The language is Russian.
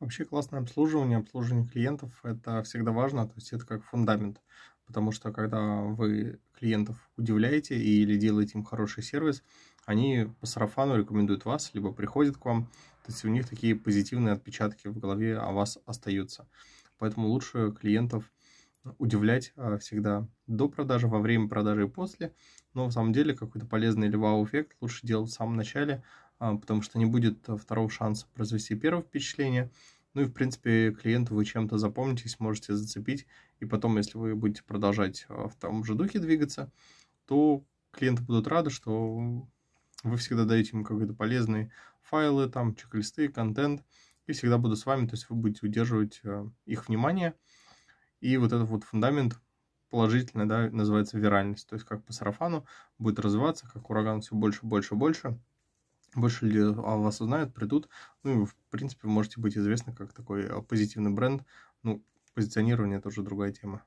Вообще классное обслуживание, обслуживание клиентов – это всегда важно, то есть это как фундамент, потому что когда вы клиентов удивляете или делаете им хороший сервис, они по сарафану рекомендуют вас, либо приходят к вам, то есть у них такие позитивные отпечатки в голове о вас остаются. Поэтому лучше клиентов – удивлять а, всегда до продажи, во время продажи и после. Но в самом деле какой-то полезный или вау-эффект лучше делать в самом начале, а, потому что не будет а, второго шанса произвести первое впечатление. Ну и, в принципе, клиенту вы чем-то запомнитесь, можете зацепить. И потом, если вы будете продолжать в том же духе двигаться, то клиенты будут рады, что вы всегда даете им какие-то полезные файлы, там, чек-листы, контент, и всегда буду с вами, то есть вы будете удерживать их внимание – и вот этот вот фундамент положительно, да, называется виральность. То есть как по сарафану будет развиваться, как ураган все больше, больше, больше. Больше люди о вас узнают, придут. Ну и, в принципе, можете быть известны как такой э, позитивный бренд. Ну, позиционирование тоже другая тема.